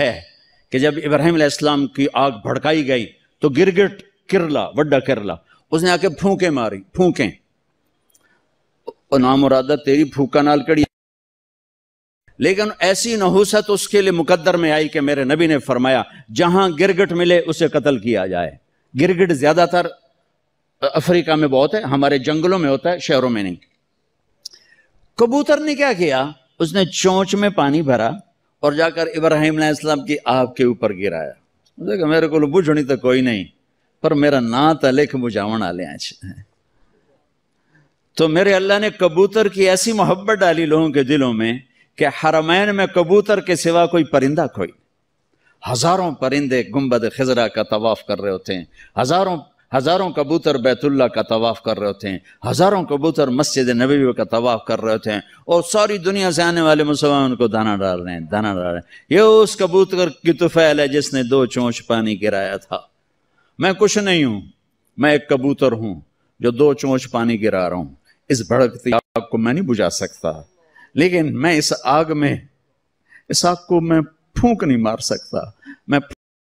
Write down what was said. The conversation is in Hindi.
है कि जब इब्राहिम इस्लाम की आग भड़काई गई तो गिरगिट किरला वड्डा किरला उसने आके फूके मारी फूके नाम मुरादा तेरी फूका नाल कड़ी लेकिन ऐसी नहुसत उसके लिए मुकद्दर में आई कि मेरे नबी ने फरमाया जहां गिरगिट मिले उसे कत्ल किया जाए गिरगिट ज्यादातर अफ्रीका में बहुत है हमारे जंगलों में होता है शहरों में नहीं कबूतर ने क्या किया उसने चोंच में पानी भरा और जाकर इब्राहिम इस्लाम की आपके ऊपर गिराया देखो मेरे को तो बुझनी तो कोई नहीं पर मेरा ना तो लेख बुझावन आले तो मेरे अल्लाह ने कबूतर की ऐसी मोहब्बत डाली लोगों के दिलों में कि हरमैन में कबूतर के सिवा कोई परिंदा कोई हजारों परिंदे गुम्बद खजरा का तवाफ कर रहे होते हैं हजारों हज़ारों कबूतर बैतुल्ला का तवाफ़ कर रहे होते हैं हज़ारों कबूतर मस्जिद नबी का तवाफ़ कर रहे होते हैं और सारी दुनिया से आने वाले मुसलमान उनको दाना डाल रहे हैं दाना डाल रहे हैं ये उस कबूतर की तुफैल है जिसने दो चोंच पानी गिराया था मैं कुछ नहीं हूँ मैं एक कबूतर हूँ जो दो चोंच पानी गिरा रहा हूँ इस भड़कती आग को मैं नहीं बुझा सकता लेकिन मैं इस आग में इस आग को मैं फूक नहीं मार सकता मैं